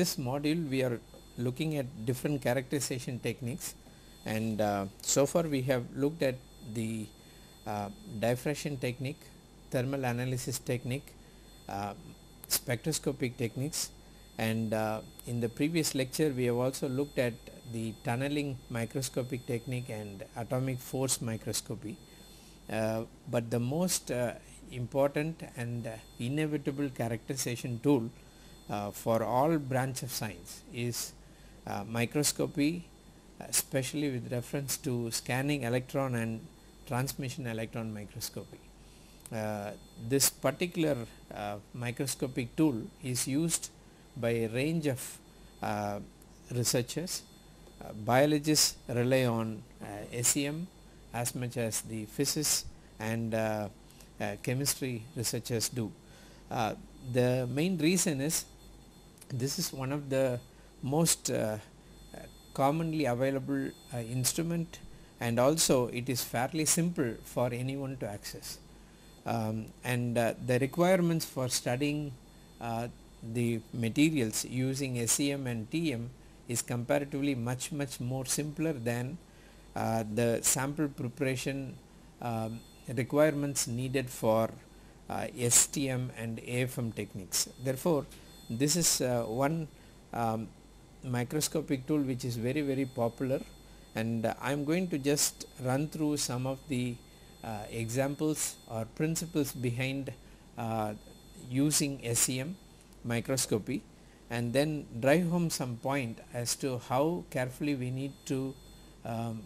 this module we are looking at different characterization techniques and uh, so far we have looked at the uh, diffraction technique, thermal analysis technique, uh, spectroscopic techniques and uh, in the previous lecture we have also looked at the tunneling microscopic technique and atomic force microscopy. Uh, but the most uh, important and inevitable characterization tool uh, for all branch of science is uh, microscopy uh, especially with reference to scanning electron and transmission electron microscopy. Uh, this particular uh, microscopic tool is used by a range of uh, researchers. biologists rely on SEM as much as the physicists and chemistry researchers do. the main reason is this is one of the most uh, commonly available uh, instrument and also it is fairly simple for anyone to access um, and uh, the requirements for studying uh, the materials using SEM and TM is comparatively much much more simpler than uh, the sample preparation um, requirements needed for uh, STM and AFM techniques. Therefore, this is uh, one um, microscopic tool which is very very popular and uh, I am going to just run through some of the uh, examples or principles behind using SEM microscopy and then drive home some point as to how carefully we need to um,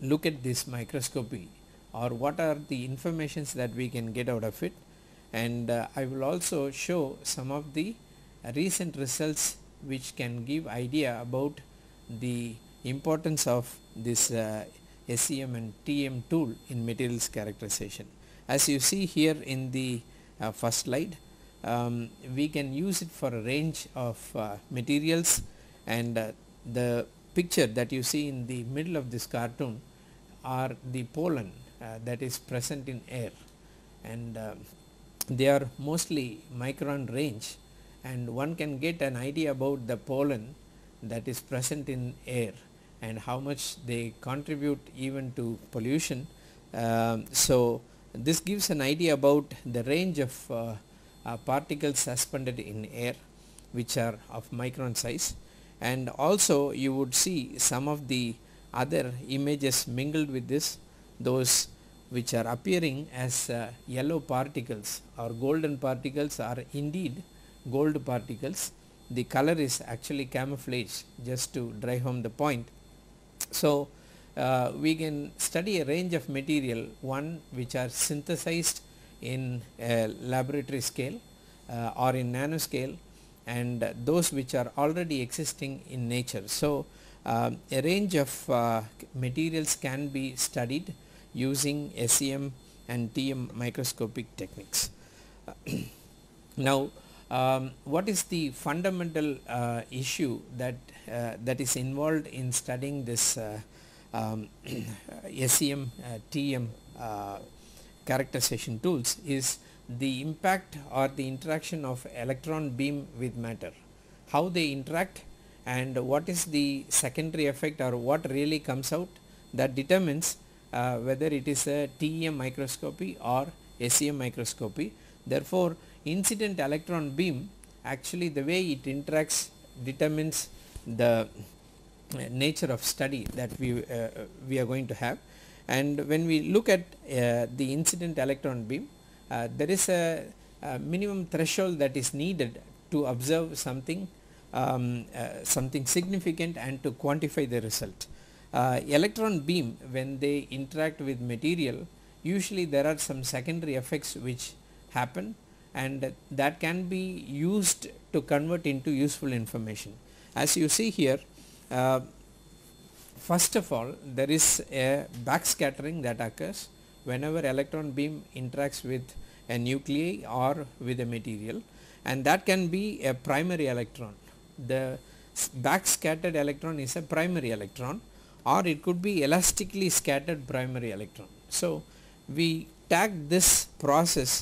look at this microscopy or what are the informations that we can get out of it and uh, I will also show some of the recent results which can give idea about the importance of this uh, SEM and TM tool in materials characterization. As you see here in the uh, first slide, um, we can use it for a range of uh, materials and uh, the picture that you see in the middle of this cartoon are the pollen uh, that is present in air and um, they are mostly micron range and one can get an idea about the pollen that is present in air and how much they contribute even to pollution. Uh, so, this gives an idea about the range of uh, uh, particles suspended in air which are of micron size and also you would see some of the other images mingled with this those which are appearing as uh, yellow particles or golden particles are indeed gold particles the color is actually camouflage just to drive home the point. So, uh, we can study a range of material one which are synthesized in a laboratory scale uh, or in nanoscale and those which are already existing in nature. So, um, a range of uh, materials can be studied using SEM and TM microscopic techniques. now um, what is the fundamental uh, issue that uh, that is involved in studying this uh, um, SEM uh, TM uh, characterization tools is the impact or the interaction of electron beam with matter how they interact and what is the secondary effect or what really comes out that determines uh, whether it is a TEM microscopy or SEM microscopy. Therefore, incident electron beam actually the way it interacts determines the uh, nature of study that we uh, we are going to have and when we look at uh, the incident electron beam uh, there is a, a, minimum threshold that is needed to observe something um, uh, something significant and to quantify the result. Uh, electron beam when they interact with material usually there are some secondary effects which happen and that can be used to convert into useful information. As you see here uh, first of all there is a backscattering that occurs whenever electron beam interacts with a nuclei or with a material and that can be a primary electron. The backscattered electron is a primary electron or it could be elastically scattered primary electron. So we tag this process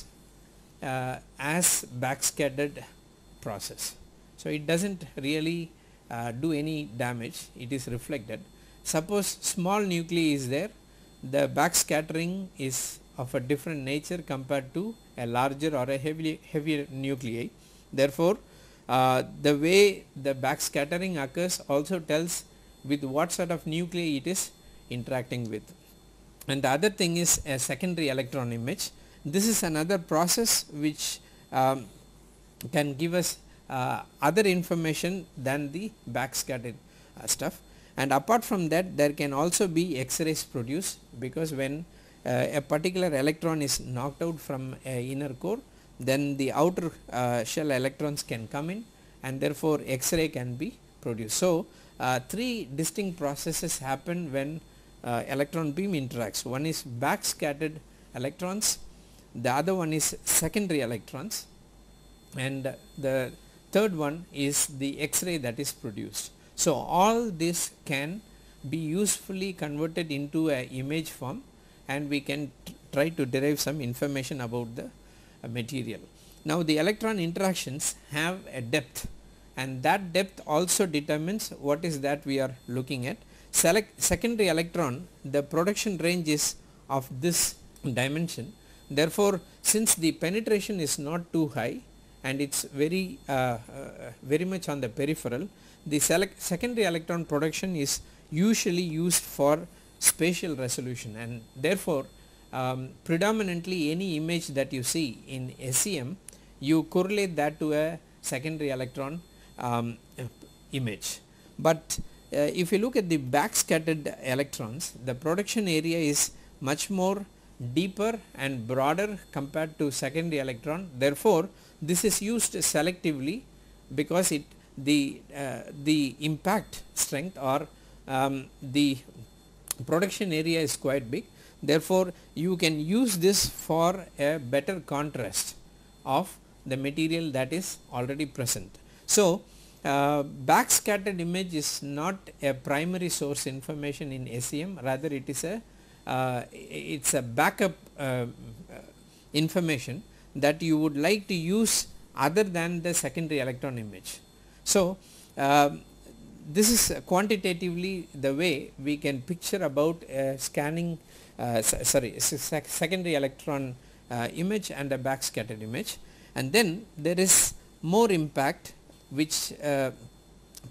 uh, as backscattered process. So it doesn't really uh, do any damage, it is reflected. Suppose small nuclei is there, the backscattering is of a different nature compared to a larger or a heavily heavier nuclei. Therefore, uh, the way the backscattering occurs also tells with what sort of nuclei it is interacting with. And the other thing is a secondary electron image. This is another process which um, can give us uh, other information than the backscattered uh, stuff and apart from that there can also be x-rays produced because when uh, a particular electron is knocked out from a inner core then the outer uh, shell electrons can come in and therefore x-ray can be produced. So, uh, three distinct processes happen when uh, electron beam interacts. One is backscattered electrons, the other one is secondary electrons and the third one is the X-ray that is produced. So, all this can be usefully converted into a image form and we can try to derive some information about the uh, material. Now, the electron interactions have a depth and that depth also determines what is that we are looking at. Select secondary electron the production range is of this dimension therefore since the penetration is not too high and it is very uh, uh, very much on the peripheral the select secondary electron production is usually used for spatial resolution and therefore um, predominantly any image that you see in SEM you correlate that to a secondary electron um, image. But uh, if you look at the backscattered electrons, the production area is much more deeper and broader compared to secondary electron. Therefore, this is used selectively because it the uh, the impact strength or um, the production area is quite big. Therefore, you can use this for a better contrast of the material that is already present. So, uh, backscattered image is not a primary source information in SEM rather it is a uh, it is a backup uh, uh, information that you would like to use other than the secondary electron image. So, um, this is quantitatively the way we can picture about scanning uh, sorry sec secondary electron uh, image and a backscattered image and then there is more impact which uh,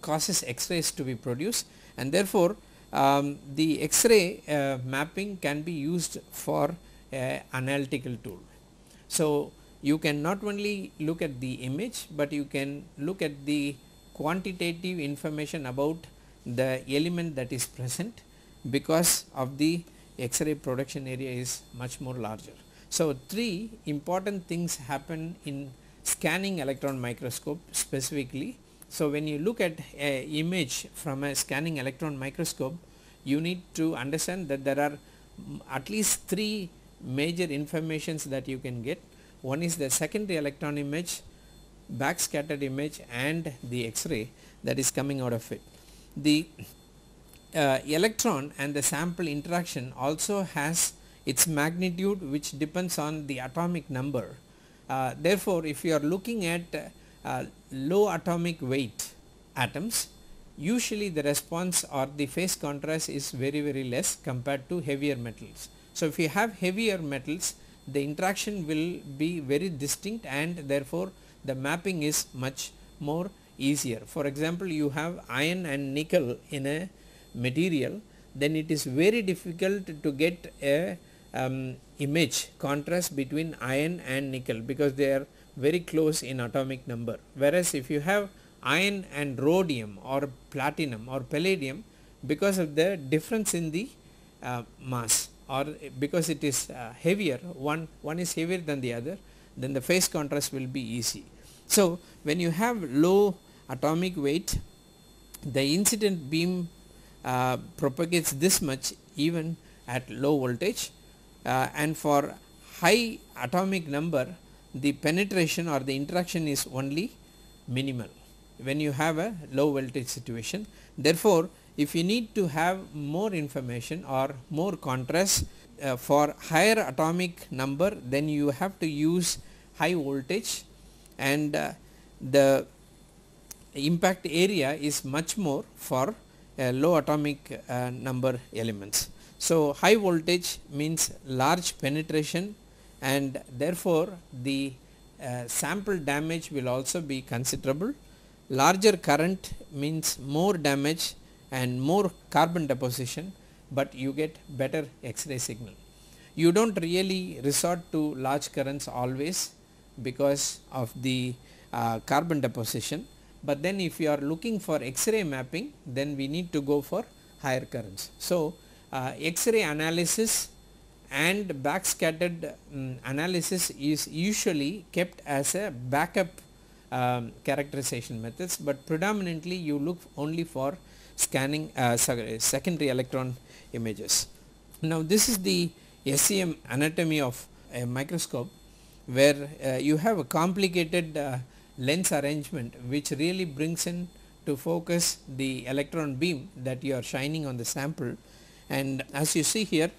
causes x-rays to be produced and therefore um, the x-ray uh, mapping can be used for uh, analytical tool. So you can not only look at the image but you can look at the quantitative information about the element that is present because of the x-ray production area is much more larger. So, three important things happen in scanning electron microscope specifically. So, when you look at a image from a scanning electron microscope you need to understand that there are at least 3 major informations that you can get. One is the secondary electron image, backscattered image and the X-ray that is coming out of it. The uh, electron and the sample interaction also has its magnitude which depends on the atomic number uh, therefore, if you are looking at uh, low atomic weight atoms, usually the response or the phase contrast is very very less compared to heavier metals. So, if you have heavier metals the interaction will be very distinct and therefore the mapping is much more easier. For example, you have iron and nickel in a material then it is very difficult to get a um, image contrast between iron and nickel because they are very close in atomic number whereas if you have iron and rhodium or platinum or palladium because of the difference in the uh, mass or because it is uh, heavier one one is heavier than the other then the phase contrast will be easy. So when you have low atomic weight the incident beam uh, propagates this much even at low voltage uh, and for high atomic number the penetration or the interaction is only minimal when you have a low voltage situation. Therefore, if you need to have more information or more contrast uh, for higher atomic number then you have to use high voltage and uh, the impact area is much more for uh, low atomic uh, number elements. So, high voltage means large penetration and therefore, the uh, sample damage will also be considerable. Larger current means more damage and more carbon deposition, but you get better X-ray signal. You do not really resort to large currents always because of the uh, carbon deposition, but then if you are looking for X-ray mapping then we need to go for higher currents. So, uh, X-ray analysis and backscattered um, analysis is usually kept as a backup um, characterization methods but predominantly you look only for scanning uh, secondary electron images. Now this is the SEM anatomy of a microscope where uh, you have a complicated uh, lens arrangement which really brings in to focus the electron beam that you are shining on the sample and as you see here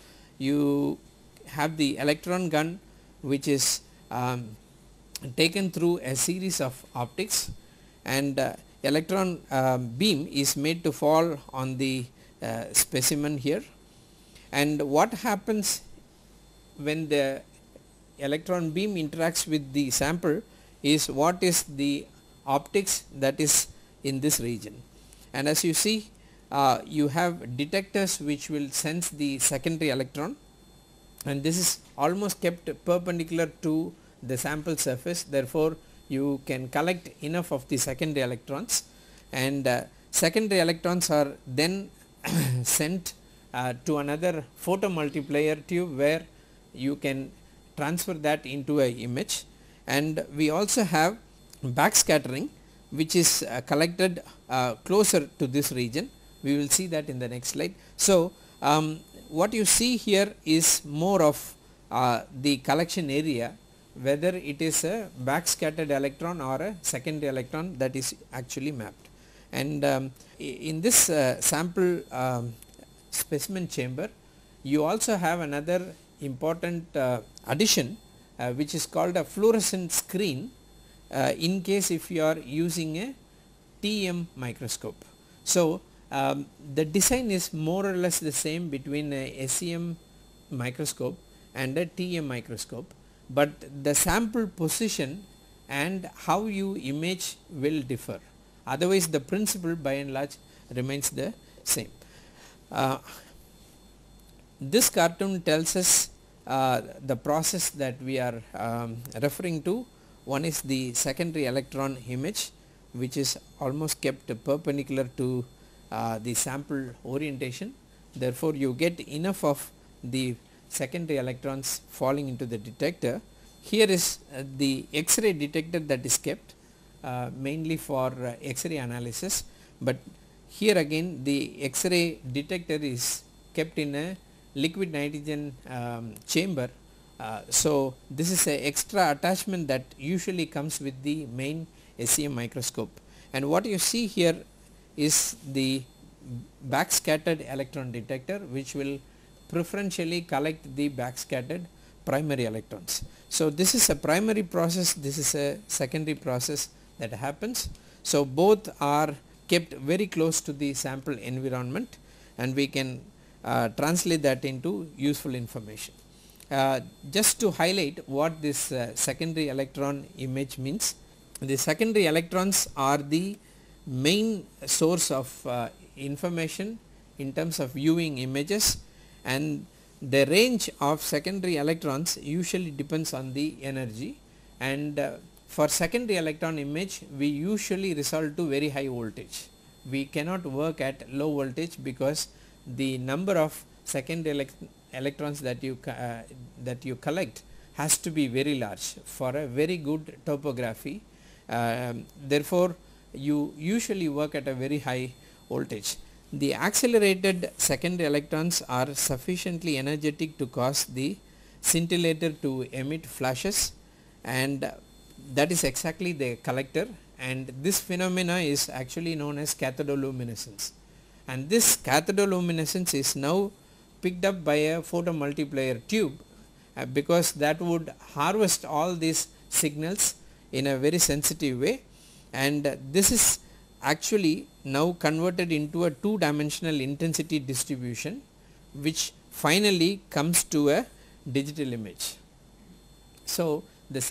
you have the electron gun which is um, taken through a series of optics and uh, electron uh, beam is made to fall on the uh, specimen here and what happens when the electron beam interacts with the sample is what is the optics that is in this region and as you see uh, you have detectors which will sense the secondary electron and this is almost kept perpendicular to the sample surface therefore you can collect enough of the secondary electrons and uh, secondary electrons are then sent uh, to another photomultiplier tube where you can transfer that into a image and we also have backscattering which is uh, collected uh, closer to this region we will see that in the next slide. So, um, what you see here is more of uh, the collection area whether it is a backscattered electron or a secondary electron that is actually mapped and um, in this uh, sample um, specimen chamber you also have another important uh, addition uh, which is called a fluorescent screen uh, in case if you are using a TEM microscope. So, um, the design is more or less the same between a SEM microscope and a TM microscope but the sample position and how you image will differ otherwise the principle by and large remains the same. Uh, this cartoon tells us uh, the process that we are um, referring to one is the secondary electron image which is almost kept perpendicular to uh, the sample orientation therefore you get enough of the secondary electrons falling into the detector. Here is uh, the X-ray detector that is kept uh, mainly for uh, X-ray analysis but here again the X-ray detector is kept in a liquid nitrogen um, chamber. Uh, so this is a extra attachment that usually comes with the main SEM microscope and what you see here is the backscattered electron detector which will preferentially collect the backscattered primary electrons. So, this is a primary process, this is a secondary process that happens. So, both are kept very close to the sample environment and we can uh, translate that into useful information. Uh, just to highlight what this uh, secondary electron image means, the secondary electrons are the main source of uh, information in terms of viewing images and the range of secondary electrons usually depends on the energy and uh, for secondary electron image we usually resort to very high voltage. We cannot work at low voltage because the number of secondary elect electrons that you uh, that you collect has to be very large for a very good topography. Uh, therefore, you usually work at a very high voltage. The accelerated second electrons are sufficiently energetic to cause the scintillator to emit flashes and that is exactly the collector and this phenomena is actually known as cathodoluminescence and this cathodoluminescence is now picked up by a photomultiplier tube uh, because that would harvest all these signals in a very sensitive way and this is actually now converted into a two dimensional intensity distribution which finally comes to a digital image. So, the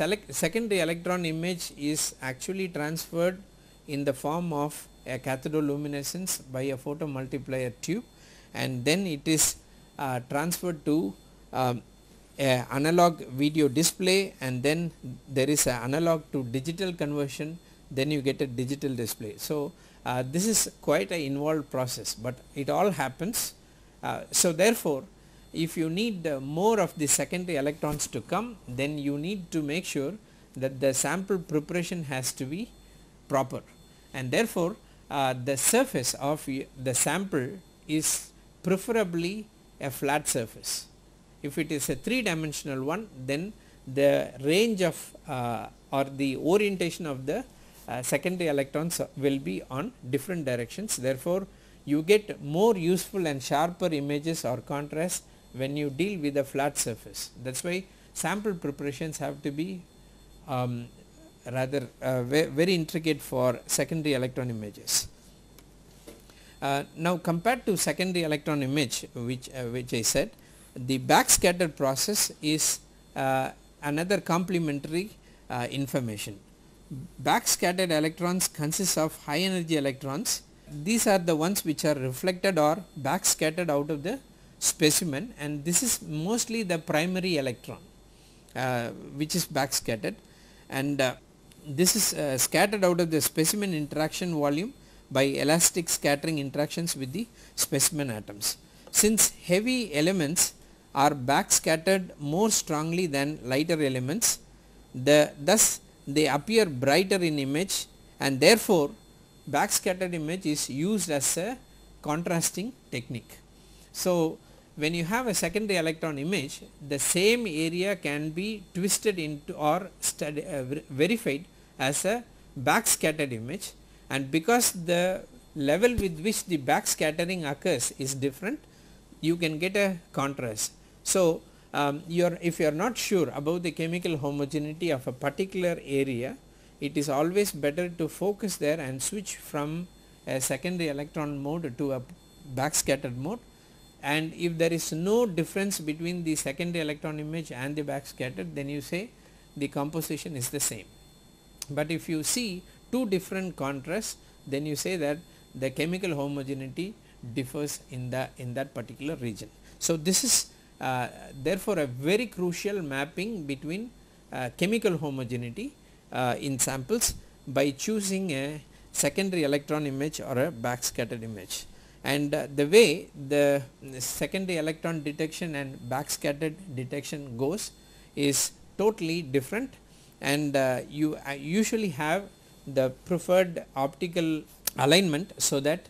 secondary electron image is actually transferred in the form of a cathodoluminescence by a photomultiplier tube and then it is uh, transferred to um, a analog video display and then there is an analog to digital conversion then you get a digital display. So, uh, this is quite an involved process but it all happens. Uh, so, therefore, if you need uh, more of the secondary electrons to come then you need to make sure that the sample preparation has to be proper and therefore, uh, the surface of the sample is preferably a flat surface. If it is a 3 dimensional one then the range of uh, or the orientation of the uh, secondary electrons will be on different directions therefore you get more useful and sharper images or contrast when you deal with a flat surface that's why sample preparations have to be um, rather uh, very intricate for secondary electron images. Uh, now compared to secondary electron image which uh, which I said the backscatter process is uh, another complementary uh, information backscattered electrons consists of high energy electrons. These are the ones which are reflected or backscattered out of the specimen and this is mostly the primary electron uh, which is backscattered and uh, this is uh, scattered out of the specimen interaction volume by elastic scattering interactions with the specimen atoms. Since heavy elements are backscattered more strongly than lighter elements, the thus they appear brighter in image and therefore backscattered image is used as a contrasting technique. So, when you have a secondary electron image the same area can be twisted into or study, uh, verified as a backscattered image and because the level with which the backscattering occurs is different you can get a contrast. So, um, you are, if you are not sure about the chemical homogeneity of a particular area, it is always better to focus there and switch from a secondary electron mode to a backscattered mode and if there is no difference between the secondary electron image and the backscattered then you say the composition is the same. But if you see two different contrasts then you say that the chemical homogeneity differs in the in that particular region. So, this is uh, therefore, a very crucial mapping between uh, chemical homogeneity uh, in samples by choosing a secondary electron image or a backscattered image and uh, the way the secondary electron detection and backscattered detection goes is totally different and uh, you uh, usually have the preferred optical alignment so that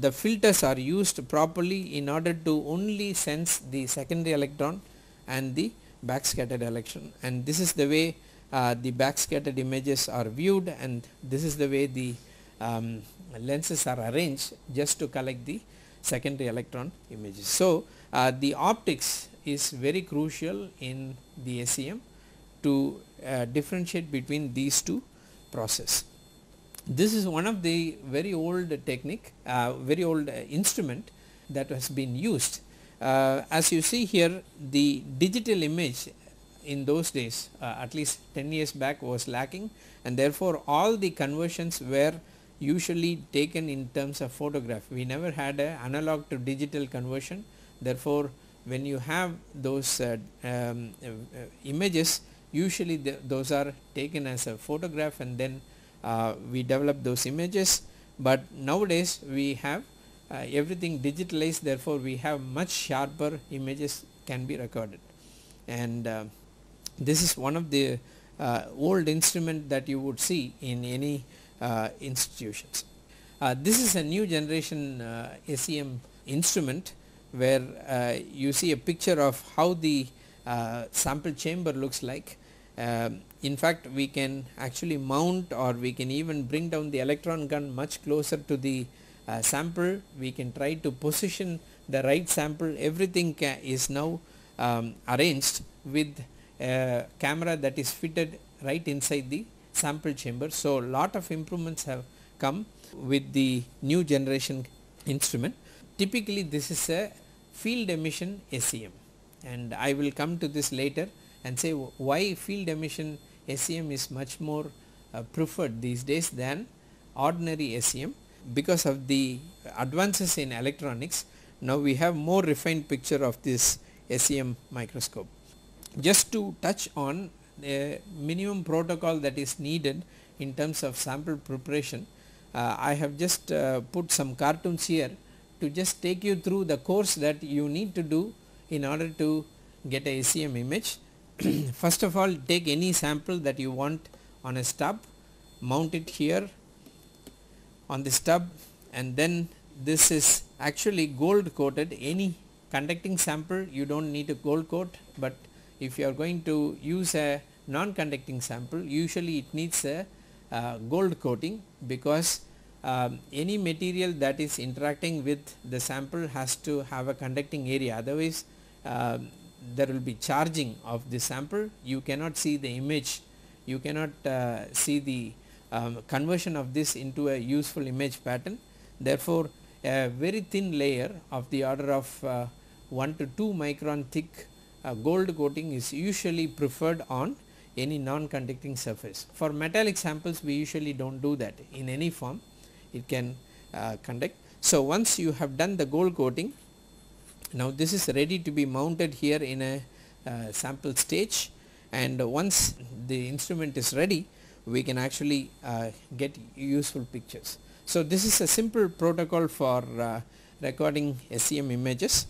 the filters are used properly in order to only sense the secondary electron and the backscattered electron and this is the way uh, the backscattered images are viewed and this is the way the um, lenses are arranged just to collect the secondary electron images. So, uh, the optics is very crucial in the SEM to uh, differentiate between these two processes. This is one of the very old technique, uh, very old uh, instrument that has been used. Uh, as you see here the digital image in those days uh, at least 10 years back was lacking and therefore all the conversions were usually taken in terms of photograph. We never had a analog to digital conversion therefore when you have those uh, um, uh, images usually those are taken as a photograph and then uh, we develop those images but nowadays we have uh, everything digitalized therefore we have much sharper images can be recorded and uh, this is one of the uh, old instrument that you would see in any uh, institutions. Uh, this is a new generation SEM instrument where you see a picture of how the sample chamber looks like uh, in fact, we can actually mount or we can even bring down the electron gun much closer to the uh, sample. We can try to position the right sample. Everything is now um, arranged with a camera that is fitted right inside the sample chamber. So, lot of improvements have come with the new generation instrument. Typically this is a field emission SEM and I will come to this later and say why field emission SEM is much more uh, preferred these days than ordinary SEM because of the advances in electronics now we have more refined picture of this SEM microscope. Just to touch on the minimum protocol that is needed in terms of sample preparation uh, I have just uh, put some cartoons here to just take you through the course that you need to do in order to get a SEM image first of all take any sample that you want on a stub mount it here on the stub and then this is actually gold coated any conducting sample you do not need a gold coat but if you are going to use a non-conducting sample usually it needs a uh, gold coating because um, any material that is interacting with the sample has to have a conducting area otherwise uh, there will be charging of the sample you cannot see the image you cannot uh, see the um, conversion of this into a useful image pattern therefore a very thin layer of the order of uh, 1 to 2 micron thick uh, gold coating is usually preferred on any non-conducting surface. For metallic samples we usually do not do that in any form it can uh, conduct. So once you have done the gold coating now this is ready to be mounted here in a uh, sample stage and once the instrument is ready we can actually uh, get useful pictures. So this is a simple protocol for uh, recording SEM images.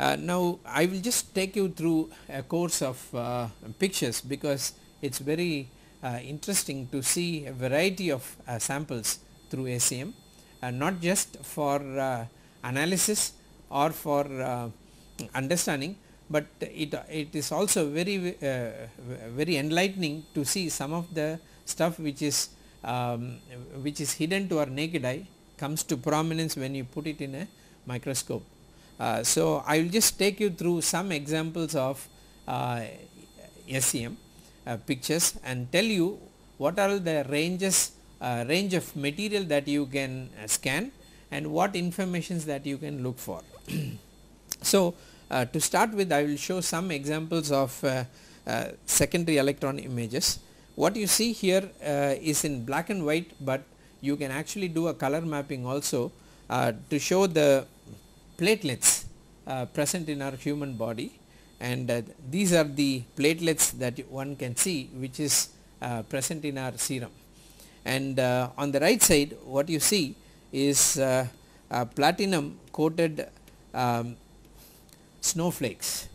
Uh, now I will just take you through a course of uh, pictures because it's very uh, interesting to see a variety of samples through SEM and not just for analysis or for uh, understanding but it it is also very uh, very enlightening to see some of the stuff which is um, which is hidden to our naked eye comes to prominence when you put it in a microscope. Uh, so, I will just take you through some examples of uh, SEM uh, pictures and tell you what are the ranges uh, range of material that you can scan and what informations that you can look for so, uh, to start with I will show some examples of uh, uh, secondary electron images. What you see here uh, is in black and white but you can actually do a color mapping also uh, to show the platelets uh, present in our human body and these are the platelets that one can see which is present in our serum. And on the right side what you see is platinum coated um, snowflakes.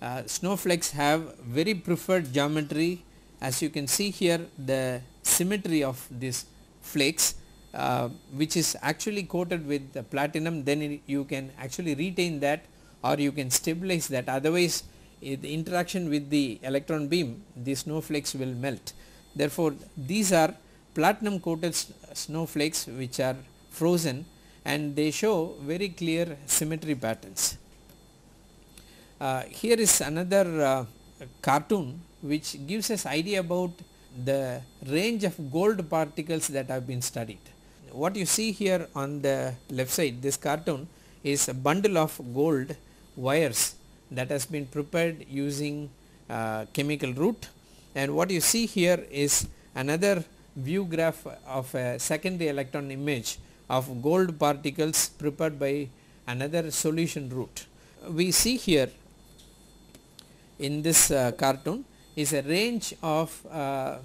Uh, snowflakes have very preferred geometry as you can see here the symmetry of these flakes uh, which is actually coated with the platinum then you can actually retain that or you can stabilize that otherwise the interaction with the electron beam the snowflakes will melt. Therefore, these are platinum coated snowflakes which are frozen and they show very clear symmetry patterns. Uh, here is another uh, cartoon which gives us idea about the range of gold particles that have been studied. What you see here on the left side this cartoon is a bundle of gold wires that has been prepared using uh, chemical route and what you see here is another view graph of a secondary electron image of gold particles prepared by another solution route. We see here in this uh, cartoon is a range of uh,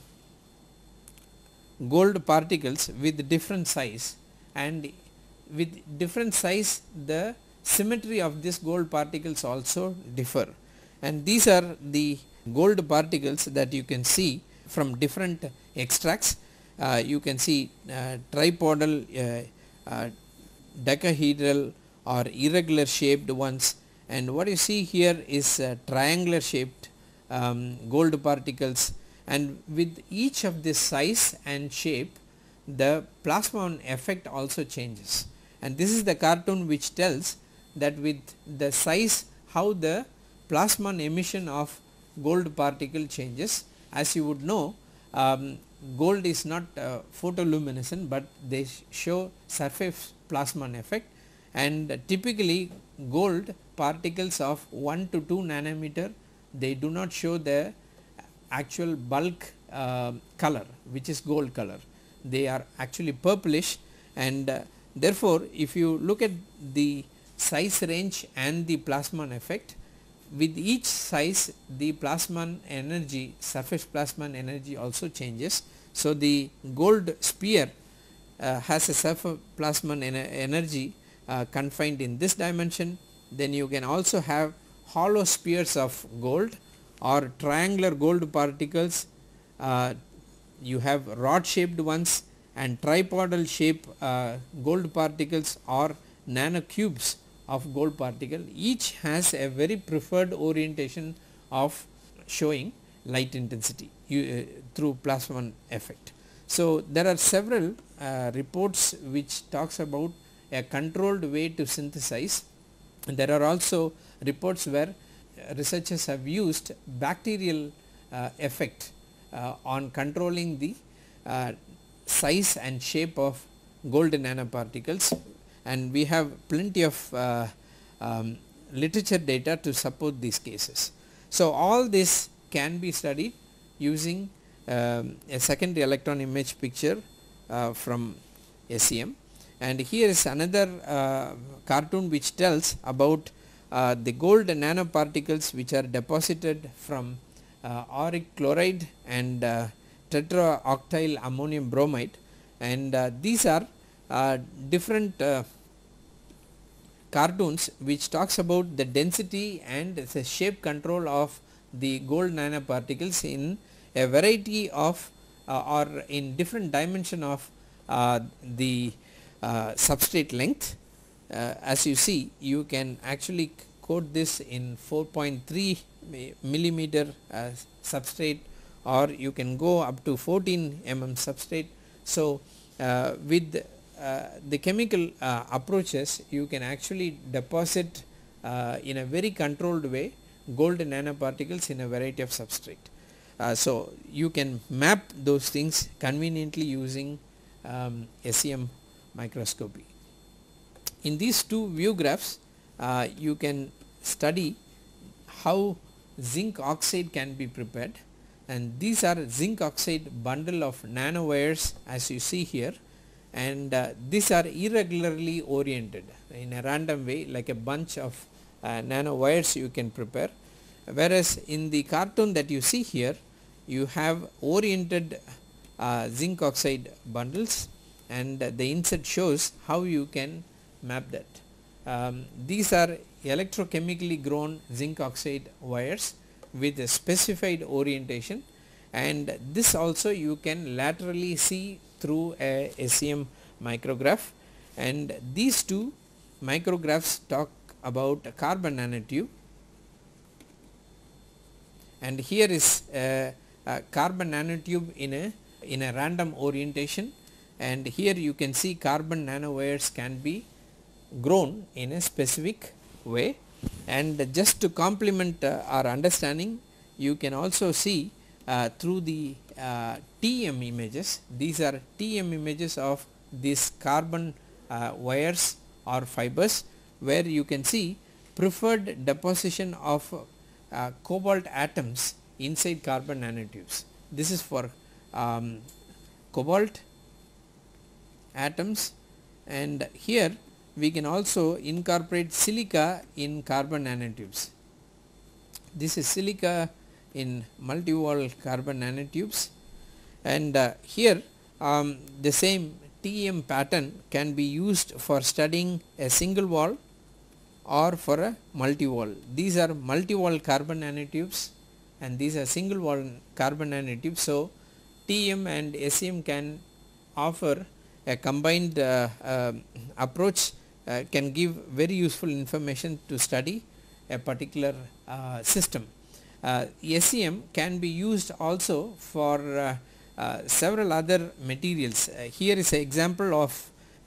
gold particles with different size and with different size the symmetry of these gold particles also differ and these are the gold particles that you can see from different extracts uh, you can see uh, tripodal uh, decahedral or irregular shaped ones and what you see here is triangular shaped um, gold particles and with each of this size and shape the plasmon effect also changes and this is the cartoon which tells that with the size how the plasmon emission of gold particle changes as you would know um, gold is not uh, photoluminescent but they show surface plasmon effect and typically gold particles of 1 to 2 nanometer they do not show the actual bulk uh, color which is gold color they are actually purplish and uh, therefore if you look at the size range and the plasmon effect with each size the plasmon energy surface plasmon energy also changes so, the gold sphere uh, has a plasmon en energy uh, confined in this dimension then you can also have hollow spheres of gold or triangular gold particles uh, you have rod shaped ones and tripodal shape uh, gold particles or nanocubes of gold particle each has a very preferred orientation of showing light intensity you, uh, through plasmon effect. So there are several uh, reports which talks about a controlled way to synthesize and there are also reports where uh, researchers have used bacterial uh, effect uh, on controlling the size and shape of gold nanoparticles and we have plenty of uh, um, literature data to support these cases. So all these can be studied using um, a second electron image picture uh, from SEM and here is another uh, cartoon which tells about uh, the gold nanoparticles which are deposited from uh, auric chloride and uh, tetraoctyl ammonium bromide and uh, these are different cartoons which talks about the density and the shape control of the gold nanoparticles in a variety of uh, or in different dimension of uh, the uh, substrate length. Uh, as you see you can actually code this in 4.3 millimeter uh, substrate or you can go up to 14 mm substrate. So, uh, with the chemical approaches you can actually deposit in a very controlled way gold nanoparticles in a variety of substrate. Uh, so you can map those things conveniently using um, SEM microscopy. In these two view graphs uh, you can study how zinc oxide can be prepared and these are zinc oxide bundle of nanowires as you see here and uh, these are irregularly oriented in a random way like a bunch of uh, nano wires you can prepare whereas in the cartoon that you see here you have oriented uh, zinc oxide bundles and the insert shows how you can map that. Um, these are electrochemically grown zinc oxide wires with a specified orientation and this also you can laterally see through a SEM micrograph and these two micrographs talk about a carbon nanotube and here is a, a carbon nanotube in a in a random orientation and here you can see carbon nanowires can be grown in a specific way and just to complement uh, our understanding you can also see uh, through the uh, TM images these are TM images of these carbon uh, wires or fibers where you can see preferred deposition of uh, cobalt atoms inside carbon nanotubes. This is for um, cobalt atoms and here we can also incorporate silica in carbon nanotubes. This is silica in multi-wall carbon nanotubes and uh, here um, the same TEM pattern can be used for studying a single wall or for a multi-wall. These are multi-wall carbon nanotubes and these are single wall carbon nanotubes. So, TM and SEM can offer a combined uh, uh, approach uh, can give very useful information to study a particular uh, system. Uh, SEM can be used also for uh, several other materials. here is an example of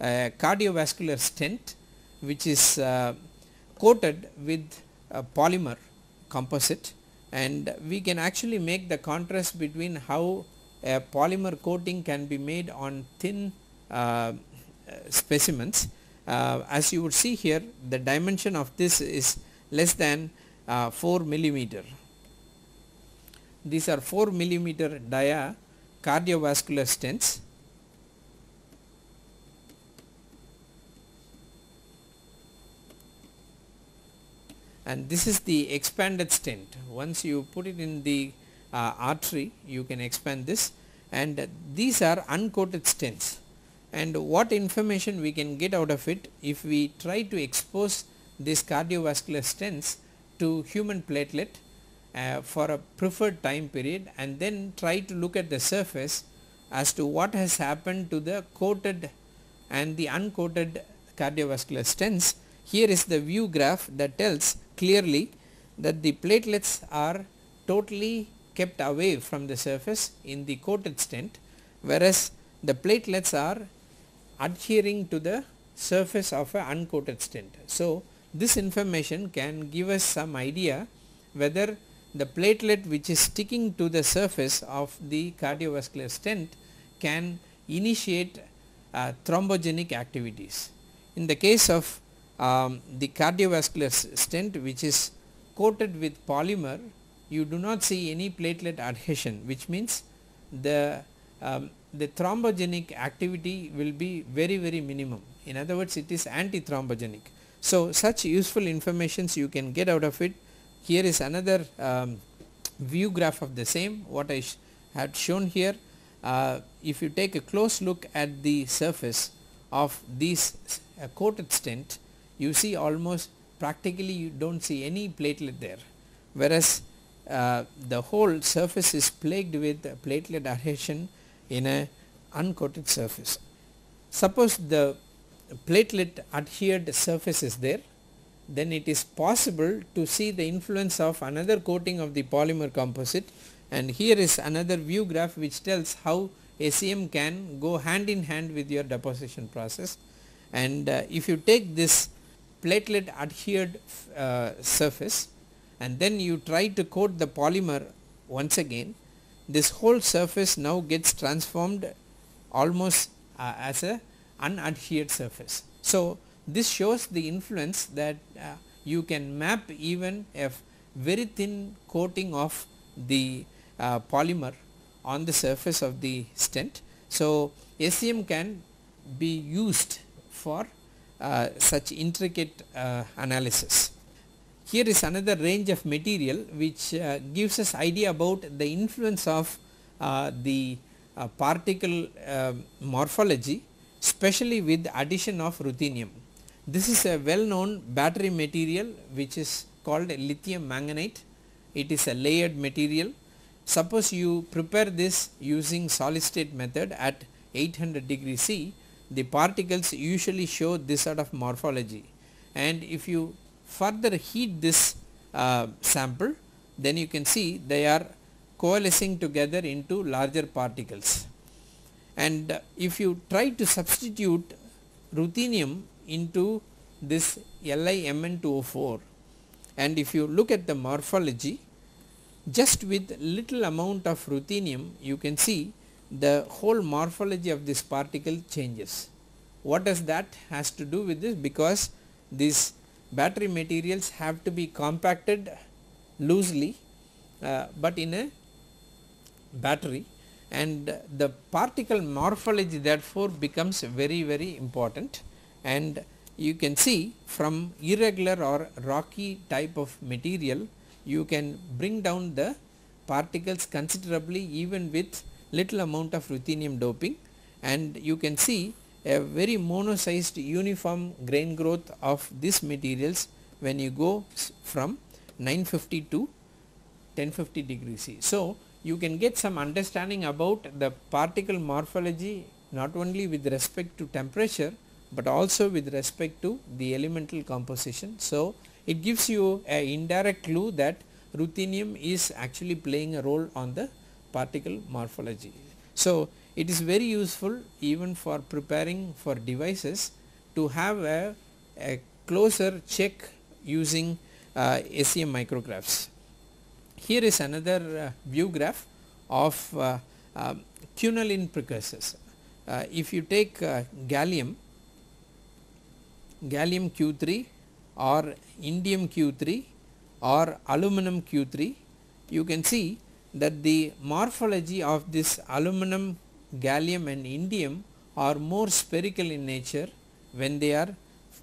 a cardiovascular stent which is coated with a polymer composite and we can actually make the contrast between how a polymer coating can be made on thin uh, specimens. Uh, as you would see here the dimension of this is less than uh, 4 millimeter. These are 4 millimeter dia cardiovascular stents and this is the expanded stent once you put it in the uh, artery you can expand this and these are uncoated stents and what information we can get out of it if we try to expose this cardiovascular stents to human platelet uh, for a preferred time period and then try to look at the surface as to what has happened to the coated and the uncoated cardiovascular stents. Here is the view graph that tells clearly that the platelets are totally kept away from the surface in the coated stent whereas the platelets are adhering to the surface of an uncoated stent. So, this information can give us some idea whether the platelet which is sticking to the surface of the cardiovascular stent can initiate uh, thrombogenic activities. In the case of um, the cardiovascular stent which is coated with polymer you do not see any platelet adhesion which means the um, the thrombogenic activity will be very very minimum in other words it is antithrombogenic. So, such useful informations you can get out of it here is another um, view graph of the same what I sh had shown here uh, if you take a close look at the surface of this uh, coated stent you see almost practically you do not see any platelet there whereas uh, the whole surface is plagued with platelet adhesion in a uncoated surface. Suppose the platelet adhered surface is there then it is possible to see the influence of another coating of the polymer composite and here is another view graph which tells how ACM can go hand in hand with your deposition process and uh, if you take this platelet adhered uh, surface and then you try to coat the polymer once again this whole surface now gets transformed almost uh, as a unadhered surface. So, this shows the influence that uh, you can map even a very thin coating of the uh, polymer on the surface of the stent. So, SEM can be used for uh, such intricate uh, analysis. Here is another range of material which uh, gives us idea about the influence of the particle um, morphology especially with addition of ruthenium. This is a well known battery material which is called lithium manganate. It is a layered material. Suppose you prepare this using solid state method at 800 degree C the particles usually show this sort of morphology and if you further heat this uh, sample then you can see they are coalescing together into larger particles and if you try to substitute ruthenium into this LiMN204 and if you look at the morphology just with little amount of ruthenium you can see the whole morphology of this particle changes. What does that has to do with this because these battery materials have to be compacted loosely uh, but in a battery and the particle morphology therefore becomes very very important and you can see from irregular or rocky type of material you can bring down the particles considerably even with little amount of ruthenium doping and you can see a very monocyzed uniform grain growth of these materials when you go from 950 to 1050 degree C. So, you can get some understanding about the particle morphology not only with respect to temperature but also with respect to the elemental composition. So, it gives you a indirect clue that ruthenium is actually playing a role on the particle morphology. So, it is very useful even for preparing for devices to have a, a closer check using uh, SEM micrographs. Here is another uh, view graph of uh, um, uh, precursors. if you take uh, gallium, gallium Q3 or indium Q3 or aluminum Q3, you can see that the morphology of this aluminum, gallium and indium are more spherical in nature when they are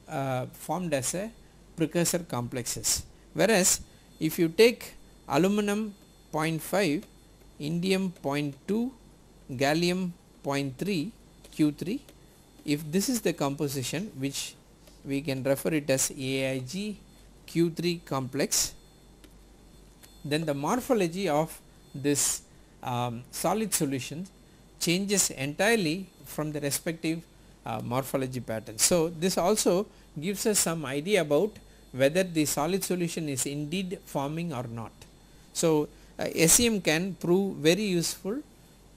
uh, formed as a precursor complexes. Whereas if you take aluminum 0.5, indium 0.2, gallium 0.3, Q3, if this is the composition which we can refer it as AIG Q3 complex, then the morphology of this um, solid solution changes entirely from the respective uh, morphology pattern. So, this also gives us some idea about whether the solid solution is indeed forming or not. So, uh, SEM can prove very useful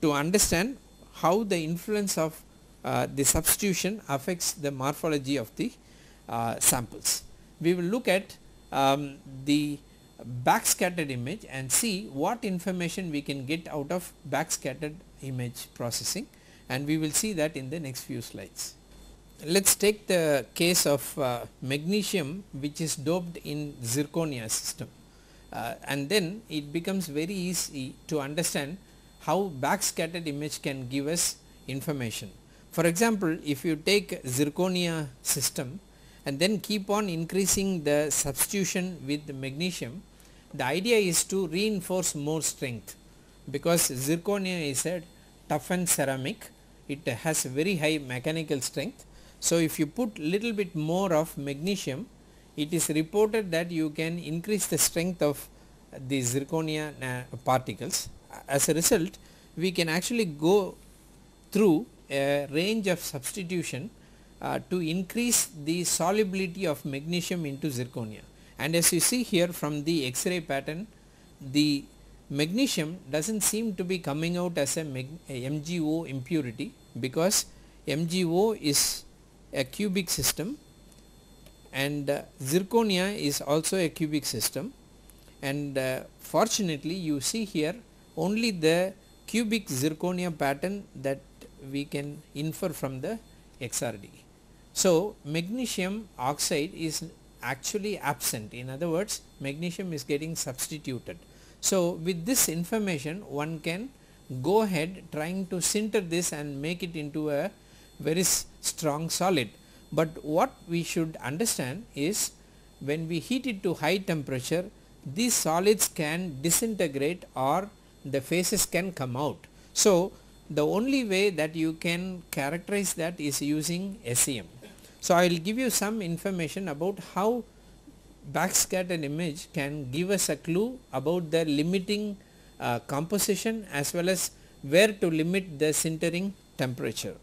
to understand how the influence of uh, the substitution affects the morphology of the uh, samples. We will look at um, the backscattered image and see what information we can get out of backscattered image processing and we will see that in the next few slides. Let us take the case of uh, magnesium which is doped in zirconia system uh, and then it becomes very easy to understand how backscattered image can give us information. For example, if you take zirconia system and then keep on increasing the substitution with magnesium the idea is to reinforce more strength because zirconia is a toughened ceramic it has very high mechanical strength. So, if you put little bit more of magnesium it is reported that you can increase the strength of the zirconia uh, particles. As a result we can actually go through a range of substitution uh, to increase the solubility of magnesium into zirconia and as you see here from the x-ray pattern the magnesium does not seem to be coming out as a, a MgO impurity because MgO is a cubic system and uh, zirconia is also a cubic system and uh, fortunately you see here only the cubic zirconia pattern that we can infer from the XRD. So, magnesium oxide is actually absent in other words magnesium is getting substituted. So, with this information one can go ahead trying to sinter this and make it into a very strong solid. But what we should understand is when we heat it to high temperature these solids can disintegrate or the phases can come out. So, the only way that you can characterize that is using SEM. So, I will give you some information about how backscattered image can give us a clue about the limiting uh, composition as well as where to limit the sintering temperature.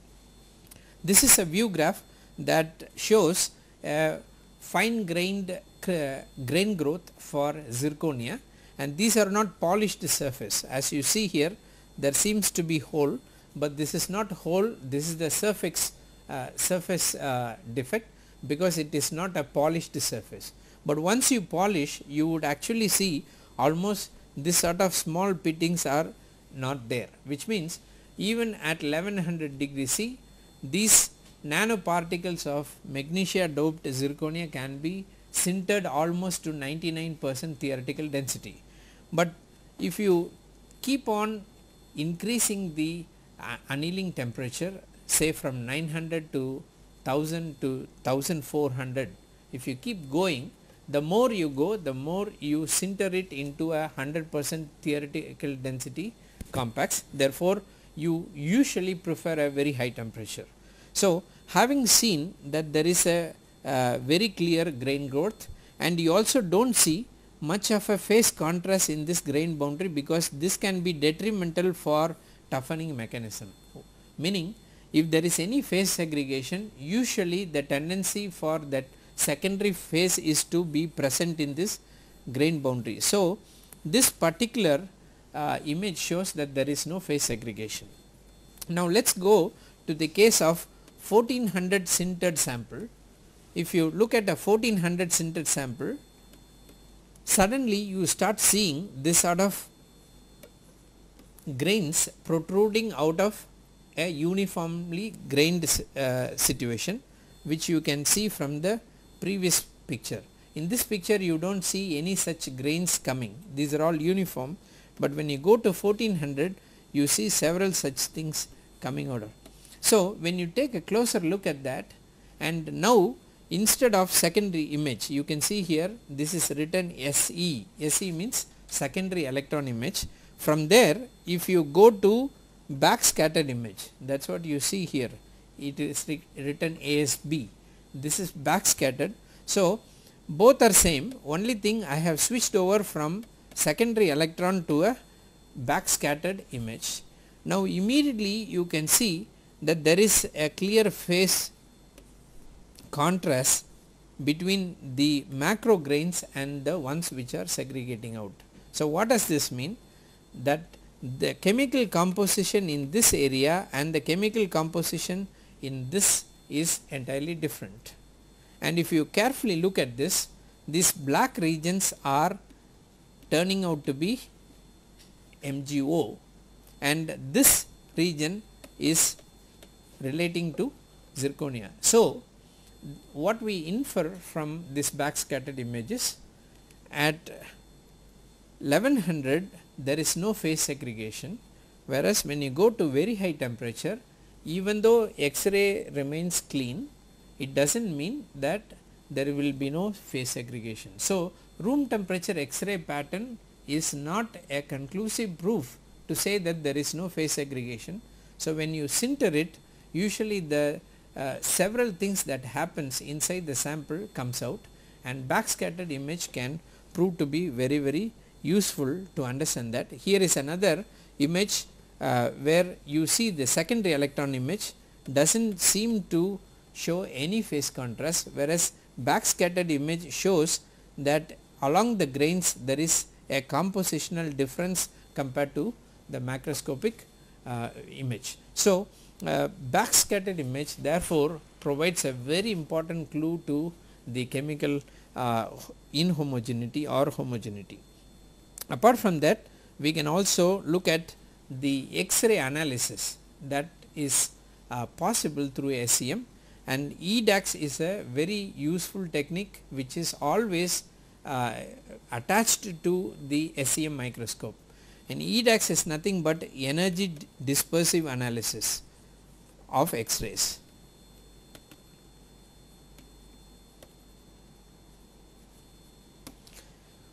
This is a view graph that shows a fine grained grain growth for zirconia and these are not polished surface as you see here there seems to be hole but this is not hole this is the surface uh, surface uh, defect because it is not a polished surface. But once you polish you would actually see almost this sort of small pittings are not there which means even at 1100 degree C these nanoparticles of magnesia doped zirconia can be sintered almost to 99 percent theoretical density. But if you keep on increasing the uh, annealing temperature say from 900 to 1000 to 1400 if you keep going the more you go the more you sinter it into a 100 percent theoretical density compacts therefore you usually prefer a very high temperature. So having seen that there is a uh, very clear grain growth and you also do not see much of a phase contrast in this grain boundary because this can be detrimental for toughening mechanism meaning if there is any phase segregation usually the tendency for that secondary phase is to be present in this grain boundary. So, this particular uh, image shows that there is no phase segregation. Now, let us go to the case of 1400 sintered sample. If you look at a 1400 sintered sample, suddenly you start seeing this sort of grains protruding out of a uniformly grained uh, situation which you can see from the previous picture. In this picture you do not see any such grains coming these are all uniform but when you go to 1400 you see several such things coming out So when you take a closer look at that and now instead of secondary image you can see here this is written SE, SE means secondary electron image. From there if you go to backscattered image that's what you see here it is written ASB this is backscattered so both are same only thing I have switched over from secondary electron to a backscattered image now immediately you can see that there is a clear phase contrast between the macro grains and the ones which are segregating out so what does this mean that the chemical composition in this area and the chemical composition in this is entirely different. And if you carefully look at this, these black regions are turning out to be MgO and this region is relating to zirconia. So, what we infer from this backscattered images at 1100 there is no phase segregation whereas when you go to very high temperature even though X-ray remains clean it does not mean that there will be no phase segregation. So, room temperature X-ray pattern is not a conclusive proof to say that there is no phase segregation. So, when you sinter it usually the uh, several things that happens inside the sample comes out and backscattered image can prove to be very very useful to understand that here is another image uh, where you see the secondary electron image does not seem to show any phase contrast whereas backscattered image shows that along the grains there is a compositional difference compared to the macroscopic uh, image. So, uh, backscattered image therefore provides a very important clue to the chemical uh, inhomogeneity or homogeneity. Apart from that we can also look at the X-ray analysis that is uh, possible through SEM and EDAX is a very useful technique which is always uh, attached to the SEM microscope and EDAX is nothing but energy dispersive analysis of X-rays.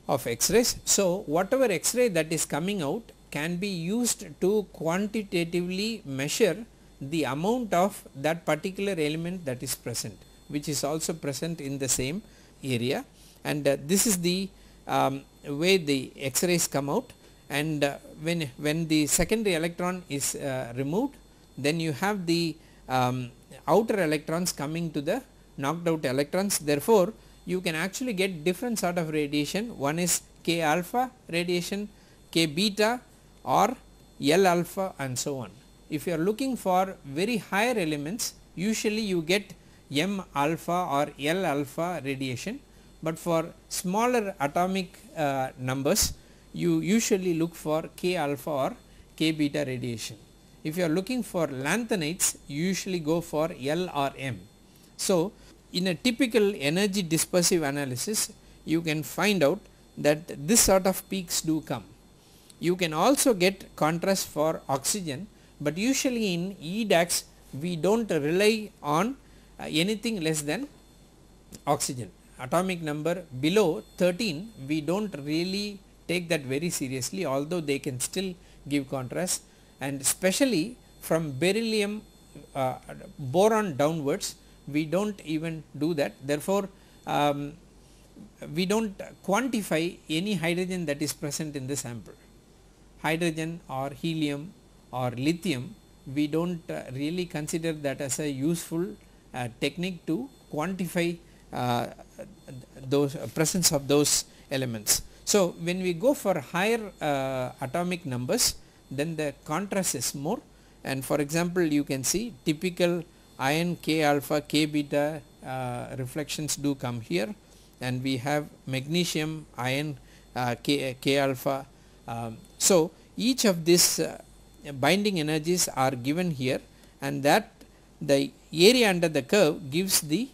of x-rays. So, whatever x-ray that is coming out can be used to quantitatively measure the amount of that particular element that is present which is also present in the same area and uh, this is the um, way the x-rays come out and uh, when when the secondary electron is uh, removed then you have the um, outer electrons coming to the knocked out electrons therefore you can actually get different sort of radiation one is k alpha radiation k beta or L alpha and so on. If you are looking for very higher elements usually you get M alpha or L alpha radiation but for smaller atomic uh, numbers you usually look for K alpha or K beta radiation. If you are looking for lanthanides you usually go for L or M. So, in a typical energy dispersive analysis you can find out that this sort of peaks do come. You can also get contrast for oxygen but usually in EDAX we do not rely on uh, anything less than oxygen. Atomic number below 13 we do not really take that very seriously although they can still give contrast and especially from beryllium uh, boron downwards we do not even do that therefore, um, we do not quantify any hydrogen that is present in the sample. Hydrogen or helium or lithium we do not uh, really consider that as a useful uh, technique to quantify uh, those uh, presence of those elements. So, when we go for higher uh, atomic numbers then the contrast is more and for example, you can see typical ion k alpha k beta uh, reflections do come here and we have magnesium ion uh, k, k alpha. Um, so each of these uh, binding energies are given here and that the area under the curve gives the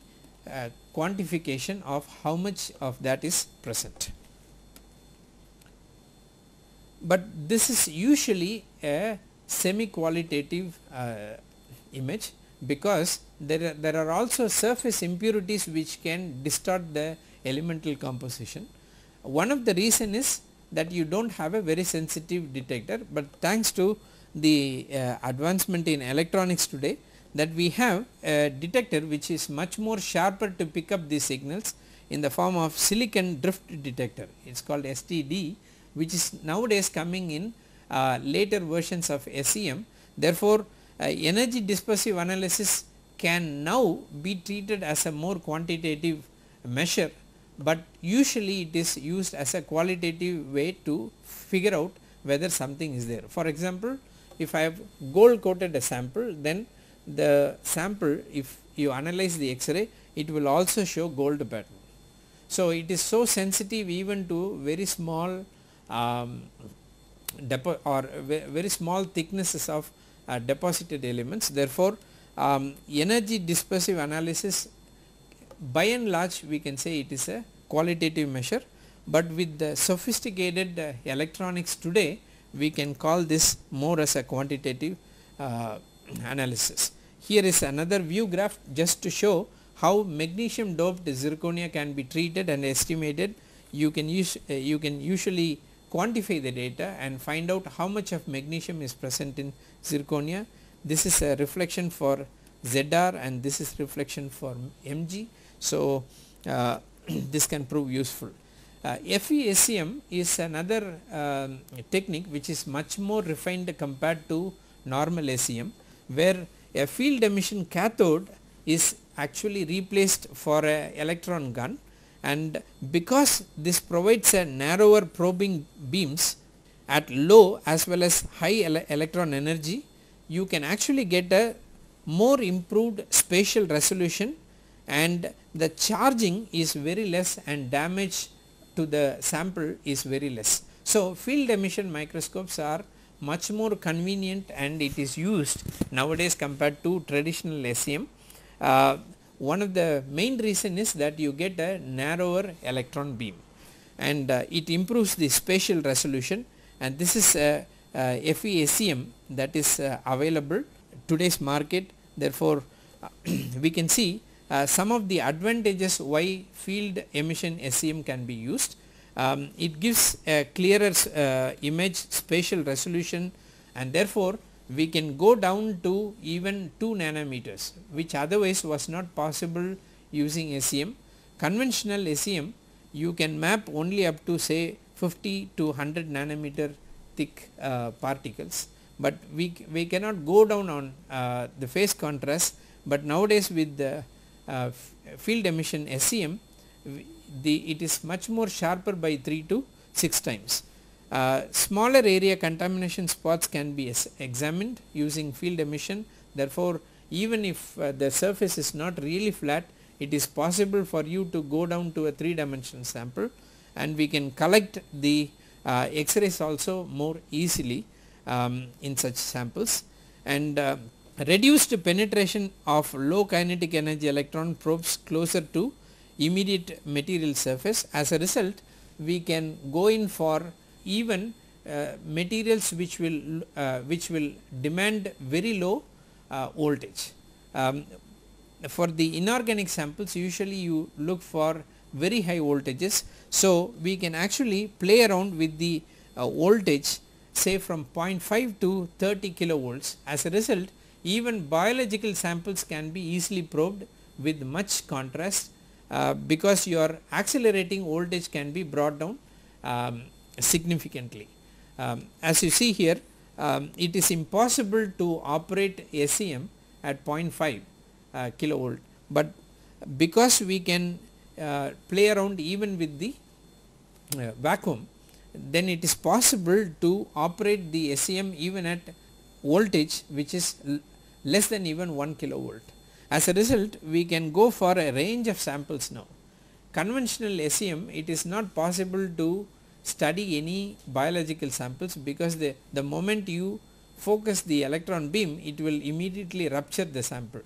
uh, quantification of how much of that is present. But this is usually a semi qualitative uh, image because there are, there are also surface impurities which can distort the elemental composition. One of the reason is that you do not have a very sensitive detector, but thanks to the uh, advancement in electronics today that we have a detector which is much more sharper to pick up these signals in the form of silicon drift detector it is called STD which is nowadays coming in uh, later versions of SEM therefore energy dispersive analysis can now be treated as a more quantitative measure but usually it is used as a qualitative way to figure out whether something is there. For example, if I have gold coated a sample then the sample if you analyze the x-ray it will also show gold pattern. So, it is so sensitive even to very small um, or very small thicknesses of uh, deposited elements. Therefore, um, energy dispersive analysis by and large we can say it is a qualitative measure, but with the sophisticated uh, electronics today we can call this more as a quantitative uh, analysis. Here is another view graph just to show how magnesium doped zirconia can be treated and estimated. You can use uh, you can usually quantify the data and find out how much of magnesium is present in zirconia. This is a reflection for ZR and this is reflection for Mg. So, uh, this can prove useful. Uh, FESCM is another uh, technique which is much more refined compared to normal SEM where a field emission cathode is actually replaced for a electron gun and because this provides a narrower probing beams at low as well as high ele electron energy you can actually get a more improved spatial resolution and the charging is very less and damage to the sample is very less. So, field emission microscopes are much more convenient and it is used nowadays compared to traditional SEM. Uh, one of the main reason is that you get a narrower electron beam and uh, it improves the spatial resolution and this is uh, uh, a, a FEACM that is uh, available today's market therefore uh, we can see uh, some of the advantages why field emission SEM can be used. Um, it gives a clearer image spatial resolution and therefore we can go down to even 2 nanometers which otherwise was not possible using SEM. Conventional SEM you can map only up to say 50 to 100 nanometer thick uh, particles but we, we cannot go down on uh, the phase contrast but nowadays with the uh, field emission SEM the, it is much more sharper by 3 to 6 times. Uh, smaller area contamination spots can be examined using field emission therefore even if uh, the surface is not really flat it is possible for you to go down to a 3 dimensional sample and we can collect the uh, x-rays also more easily um, in such samples and uh, reduced penetration of low kinetic energy electron probes closer to immediate material surface as a result we can go in for even uh, materials which will uh, which will demand very low uh, voltage. Um, for the inorganic samples usually you look for very high voltages. So, we can actually play around with the uh, voltage say from 0.5 to 30 kilovolts. As a result even biological samples can be easily probed with much contrast uh, because your accelerating voltage can be brought down um, significantly. Um, as you see here um, it is impossible to operate SEM at 0.5 uh, but because we can uh, play around even with the uh, vacuum then it is possible to operate the SEM even at voltage which is less than even 1 kilovolt. As a result we can go for a range of samples now. Conventional SEM it is not possible to study any biological samples because the, the moment you focus the electron beam it will immediately rupture the sample.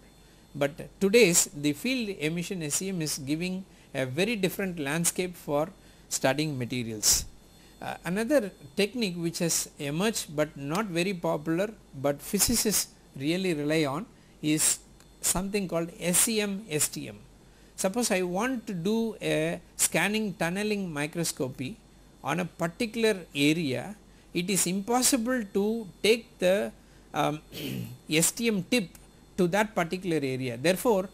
But today's the field emission SEM is giving a very different landscape for studying materials. Uh, another technique which has emerged but not very popular but physicists really rely on is something called SEM STM. Suppose I want to do a scanning tunneling microscopy on a particular area it is impossible to take the um, STM tip to that particular area. Therefore,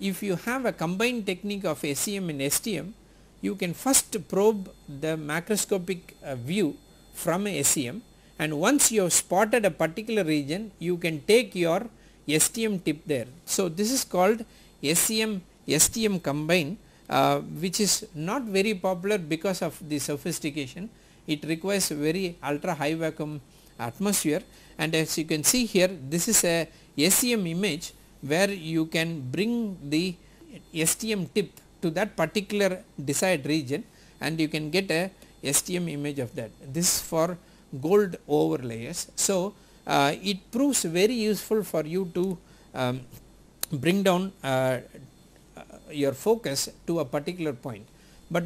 if you have a combined technique of SEM and STM you can first probe the macroscopic uh, view from a SEM and once you have spotted a particular region you can take your STM tip there. So, this is called SEM STM combine uh, which is not very popular because of the sophistication. It requires very ultra high vacuum atmosphere and as you can see here this is a SEM image where you can bring the STM tip to that particular desired region and you can get a STM image of that. This for gold overlayers. So, uh, it proves very useful for you to um, bring down uh, your focus to a particular point. But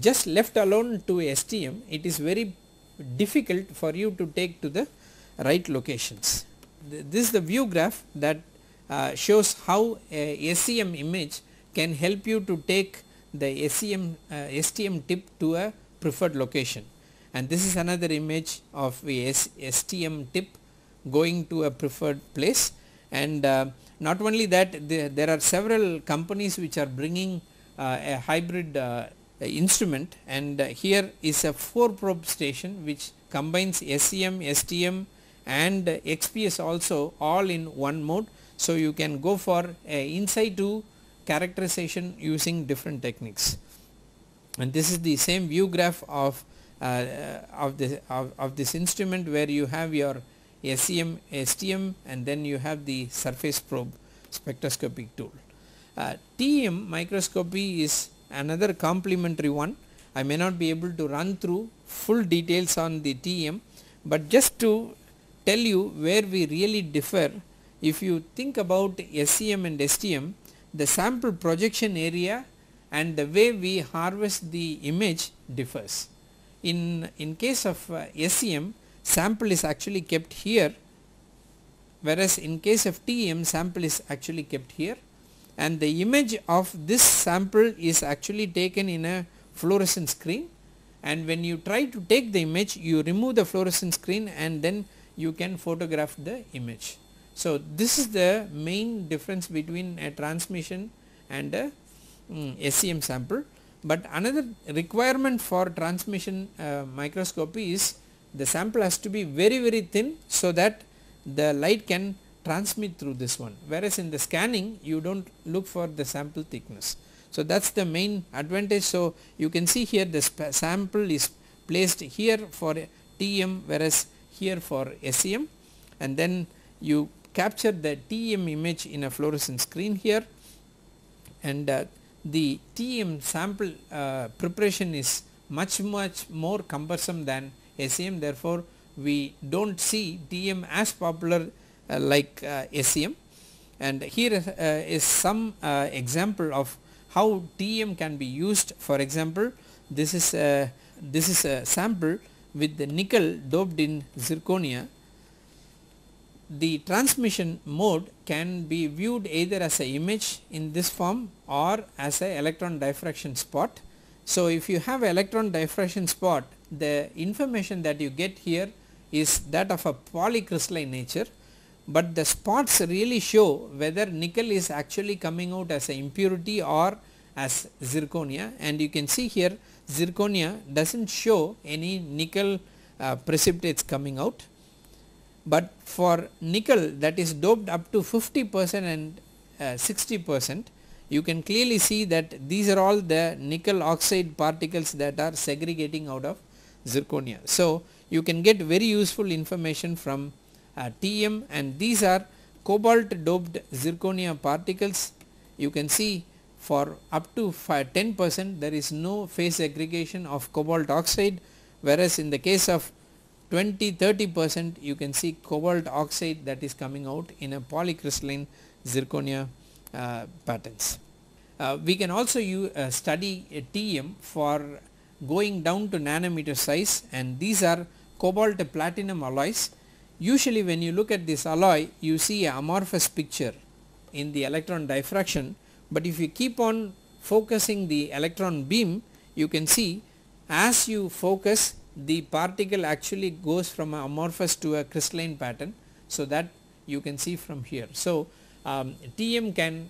just left alone to STM it is very difficult for you to take to the right locations. Th this is the view graph that uh, shows how a SEM image can help you to take the SEM uh, STM tip to a preferred location and this is another image of a STM tip going to a preferred place and uh, not only that there, there are several companies which are bringing uh, a hybrid uh, instrument and uh, here is a 4 probe station which combines SEM, STM and XPS also all in one mode. So, you can go for a insight to characterization using different techniques and this is the same view graph of uh, of this of, of this instrument where you have your SEM, STM and then you have the surface probe spectroscopic tool. Uh, TEM microscopy is another complementary one. I may not be able to run through full details on the TEM but just to tell you where we really differ if you think about SEM and STM the sample projection area and the way we harvest the image differs. In, in case of uh, SEM sample is actually kept here whereas in case of TEM sample is actually kept here and the image of this sample is actually taken in a fluorescent screen and when you try to take the image you remove the fluorescent screen and then you can photograph the image. So, this is the main difference between a transmission and a um, mm, SEM sample but another requirement for transmission uh, microscopy is the sample has to be very very thin so that the light can transmit through this one whereas in the scanning you do not look for the sample thickness. So that is the main advantage so you can see here the sample is placed here for TM whereas here for SEM and then you capture the TM image in a fluorescent screen here and uh, the TM sample uh, preparation is much much more cumbersome than SEM therefore we don't see TM as popular uh, like uh, SEM and here is uh, some uh, example of how TM can be used for example this is a, uh, this is a sample with the nickel doped in zirconia the transmission mode can be viewed either as an image in this form or as an electron diffraction spot. So, if you have electron diffraction spot the information that you get here is that of a polycrystalline nature but the spots really show whether nickel is actually coming out as an impurity or as zirconia and you can see here zirconia does not show any nickel uh, precipitates coming out but for nickel that is doped up to 50 percent and uh, 60 percent you can clearly see that these are all the nickel oxide particles that are segregating out of zirconia. So, you can get very useful information from uh, TM and these are cobalt doped zirconia particles. You can see for up to 10 percent there is no phase aggregation of cobalt oxide whereas in the case of 20 30 percent you can see cobalt oxide that is coming out in a polycrystalline zirconia uh, patterns. Uh, we can also uh, study TM for going down to nanometer size and these are cobalt platinum alloys. Usually when you look at this alloy you see a amorphous picture in the electron diffraction but if you keep on focusing the electron beam you can see as you focus the particle actually goes from a amorphous to a crystalline pattern. So, that you can see from here. So, um, TM can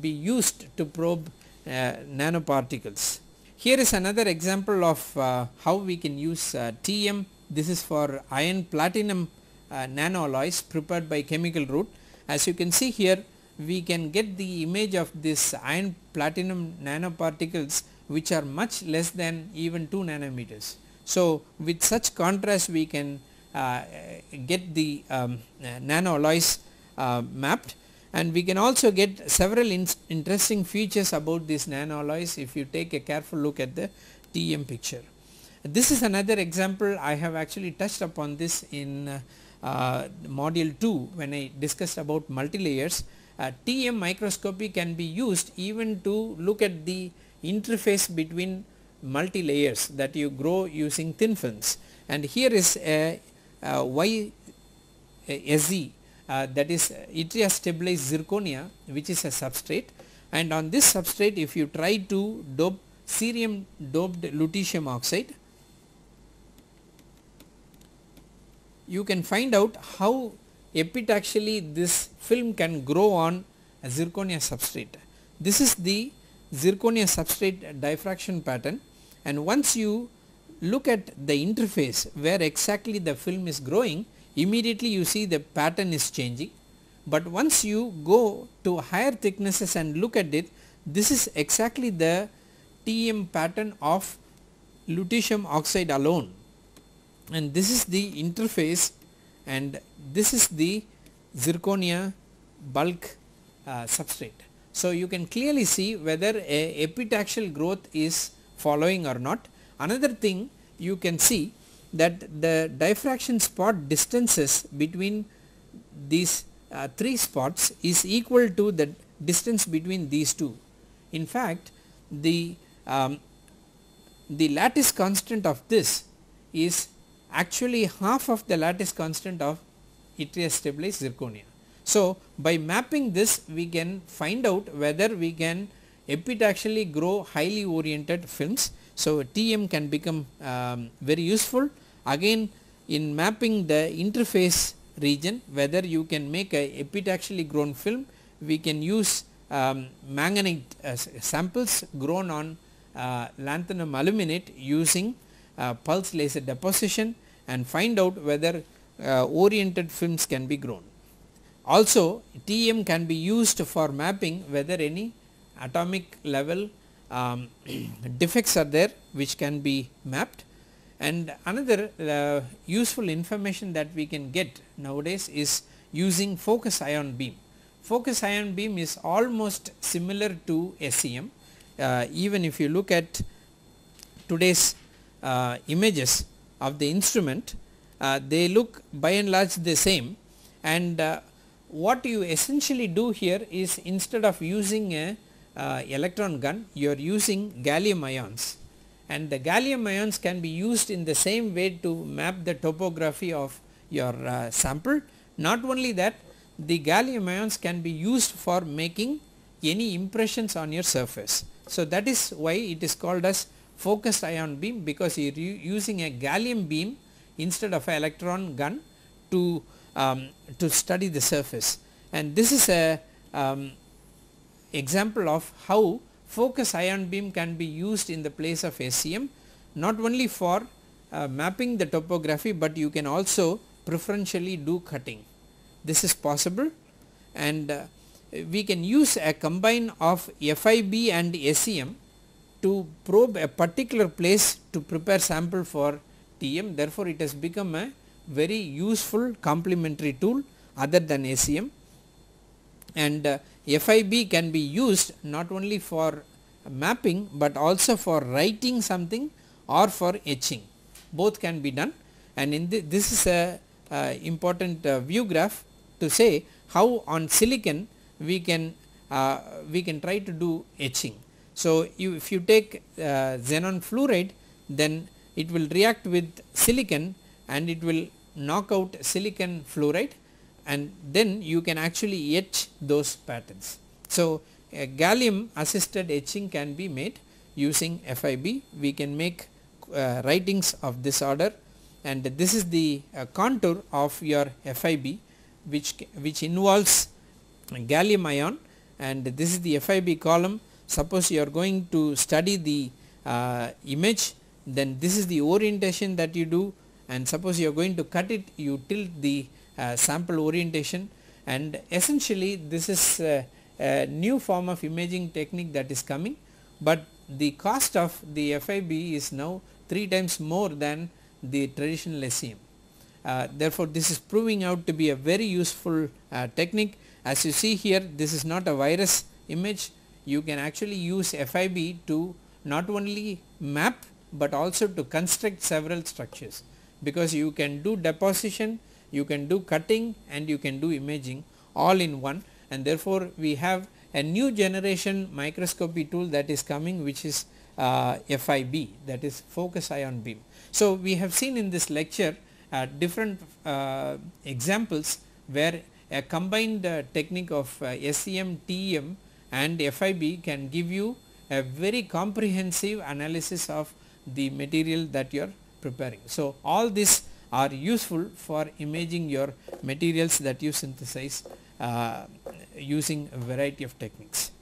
be used to probe uh, nanoparticles. Here is another example of uh, how we can use uh, TM. This is for iron platinum uh, nanoalloys prepared by chemical route. As you can see here we can get the image of this iron platinum nanoparticles which are much less than even 2 nanometers. So with such contrast we can uh, get the um, uh, nanoalloys uh, mapped and we can also get several in interesting features about these nanoalloys if you take a careful look at the TM picture. This is another example I have actually touched upon this in uh, uh, module 2 when I discussed about multilayers. Uh, TM microscopy can be used even to look at the interface between multilayers that you grow using thin films and here is a, a YSE uh, that is uh, it stabilized zirconia which is a substrate and on this substrate if you try to dope cerium doped lutetium oxide you can find out how epitaxially this film can grow on a zirconia substrate. This is the zirconia substrate diffraction pattern and once you look at the interface where exactly the film is growing immediately you see the pattern is changing but once you go to higher thicknesses and look at it this is exactly the TM pattern of lutetium oxide alone and this is the interface and this is the zirconia bulk uh, substrate. So, you can clearly see whether a epitaxial growth is following or not. Another thing you can see that the diffraction spot distances between these uh, 3 spots is equal to the distance between these two. In fact, the, um, the lattice constant of this is actually half of the lattice constant of yttria stabilized zirconia. So, by mapping this we can find out whether we can epitaxially grow highly oriented films. So, TM can become um, very useful Again in mapping the interface region whether you can make a epitaxially grown film we can use um, manganate uh, samples grown on uh, lanthanum aluminate using uh, pulse laser deposition and find out whether uh, oriented films can be grown. Also TM can be used for mapping whether any atomic level um, defects are there which can be mapped and another uh, useful information that we can get nowadays is using focus ion beam. Focus ion beam is almost similar to SEM uh, even if you look at today's uh, images of the instrument uh, they look by and large the same and uh, what you essentially do here is instead of using a uh, electron gun you are using gallium ions and the gallium ions can be used in the same way to map the topography of your uh, sample. Not only that the gallium ions can be used for making any impressions on your surface. So that is why it is called as focused ion beam because you are using a gallium beam instead of an electron gun to um, to study the surface and this is a um, example of how focus ion beam can be used in the place of SEM not only for uh, mapping the topography but you can also preferentially do cutting. This is possible and uh, we can use a combine of FIB and SEM to probe a particular place to prepare sample for TM therefore it has become a very useful complementary tool other than SEM and uh, FIB can be used not only for mapping but also for writing something or for etching both can be done and in the, this is a uh, important uh, view graph to say how on silicon we can uh, we can try to do etching. So, you, if you take uh, xenon fluoride then it will react with silicon and it will knock out silicon fluoride and then you can actually etch those patterns. So, a gallium assisted etching can be made using FIB we can make uh, writings of this order and this is the uh, contour of your FIB which, which involves gallium ion and this is the FIB column suppose you are going to study the uh, image then this is the orientation that you do and suppose you are going to cut it you tilt the uh, sample orientation and essentially this is a, a new form of imaging technique that is coming but the cost of the FIB is now 3 times more than the traditional SEM. Uh, therefore, this is proving out to be a very useful uh, technique as you see here this is not a virus image you can actually use FIB to not only map but also to construct several structures because you can do deposition you can do cutting and you can do imaging all in one and therefore, we have a new generation microscopy tool that is coming which is uh, FIB that is focus ion beam. So, we have seen in this lecture uh, different uh, examples where a combined uh, technique of uh, SEM, TEM and FIB can give you a very comprehensive analysis of the material that you are preparing. So, all this are useful for imaging your materials that you synthesize uh, using a variety of techniques.